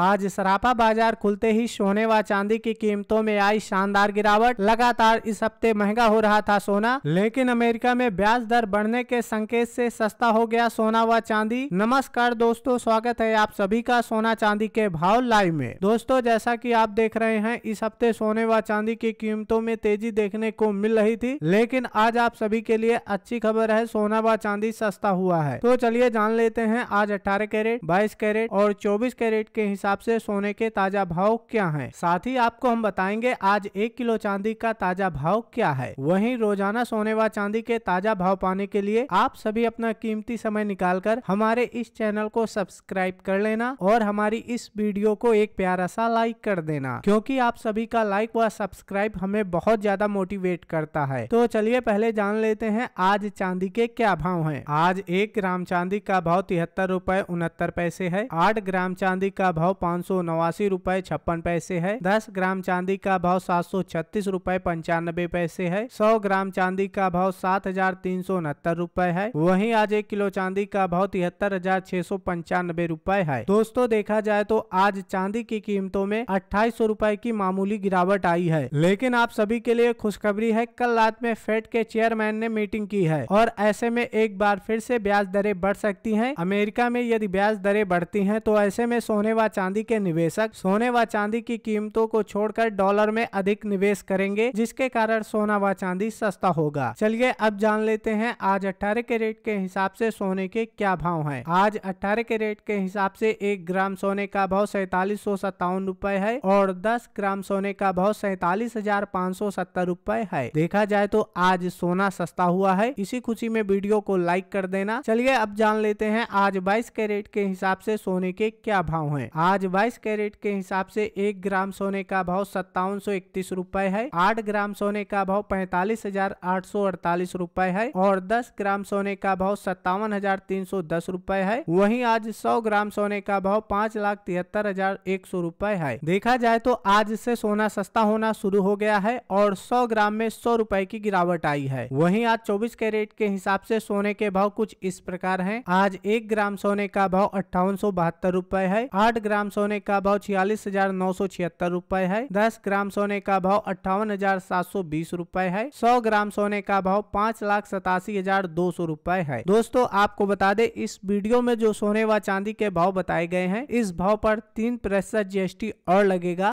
आज सरापा बाजार खुलते ही सोने व चांदी की कीमतों में आई शानदार गिरावट लगातार इस हफ्ते महंगा हो रहा था सोना लेकिन अमेरिका में ब्याज दर बढ़ने के संकेत से सस्ता हो गया सोना व चांदी नमस्कार दोस्तों स्वागत है आप सभी का सोना चांदी के भाव लाइव में दोस्तों जैसा की आप देख रहे हैं इस हफ्ते सोने व चांदी की कीमतों में तेजी देखने को मिल रही थी लेकिन आज आप सभी के लिए अच्छी खबर है सोना व चांदी सस्ता हुआ है तो चलिए जान लेते हैं आज अठारह कैरेट बाईस कैरेट और चौबीस कैरेट के हिसाब से सोने के ताजा भाव क्या हैं साथ ही आपको हम बताएंगे आज एक किलो चांदी का ताजा भाव क्या है वहीं रोजाना सोने व चांदी के ताजा भाव पाने के लिए आप सभी अपना कीमती समय निकाल कर हमारे इस चैनल को सब्सक्राइब कर लेना और हमारी इस वीडियो को एक प्यारा सा लाइक कर देना क्योंकि आप सभी का लाइक व सब्सक्राइब हमें बहुत ज्यादा मोटिवेट करता है तो चलिए पहले जान लेते हैं आज चांदी के क्या भाव है आज एक ग्राम चांदी का भाव तिहत्तर रूपए उनहत्तर पैसे है आठ ग्राम चांदी का भाव भाव पाँच सौ नवासी रूपए छप्पन पैसे है दस ग्राम चांदी का भाव सात सौ छत्तीस रूपए पंचानबे पैसे है सौ ग्राम चांदी का भाव सात हजार तीन सौ उनहत्तर रूपए है वही आज एक किलो चांदी का भाव तिहत्तर हजार छह सौ पंचानबे रूपए है दोस्तों देखा जाए तो आज चांदी की कीमतों में अट्ठाईस सौ रूपए की मामूली गिरावट आई है लेकिन आप सभी के लिए खुशखबरी है कल रात में फेड के चेयरमैन ने मीटिंग की है और ऐसे में एक बार फिर से ब्याज दरें बढ़ सकती है अमेरिका में यदि ब्याज दरें बढ़ती है तो ऐसे में सोने व चांदी के निवेशक सोने व चांदी की कीमतों को छोड़कर डॉलर में अधिक निवेश करेंगे जिसके कारण सोना व चांदी सस्ता होगा चलिए अब जान लेते हैं आज अट्ठारह रेट के हिसाब से सोने के क्या भाव है आज अट्ठारह रेट के हिसाब से एक ग्राम सोने का भाव सैतालीस सौ सत्तावन रूपए है और दस ग्राम सोने का भाव सैतालीस हजार पाँच सौ सत्तर रूपए है देखा जाए तो आज सोना सस्ता हुआ है इसी खुशी में वीडियो को लाइक कर देना चलिए अब जान लेते हैं आज बाईस कैरेट के हिसाब से सोने के क्या भाव है आज 22 कैरेट के हिसाब से एक ग्राम सोने का भाव सत्तावन सौ इकतीस रूपए है आठ ग्राम सोने का भाव पैंतालीस हजार आठ सौ अड़तालीस रूपए है और दस ग्राम सोने का भाव सत्तावन हजार तीन सौ दस है वहीं आज सौ ग्राम सोने का भाव पाँच लाख तिहत्तर हजार एक सौ रूपए है देखा जाए तो आज से सोना सस्ता होना शुरू हो गया है और सौ ग्राम में सौ रूपए की गिरावट आई है वहीं आज चौबीस कैरेट के हिसाब से सोने के भाव कुछ इस प्रकार है आज एक ग्राम सोने का भाव अट्ठावन सौ बहत्तर रूपए है आठ ग्राम सोने का भाव छियालीस हजार नौ सौ छिहत्तर रूपए है दस ग्राम सोने का भाव अट्ठावन हजार सात सौ बीस रूपए है सौ ग्राम सोने का भाव पाँच लाख सतासी हजार दो सौ रूपए है दोस्तों आपको बता दे इस वीडियो में जो सोने व चांदी के भाव बताए गए हैं इस भाव पर तीन प्रतिशत जीएसटी और लगेगा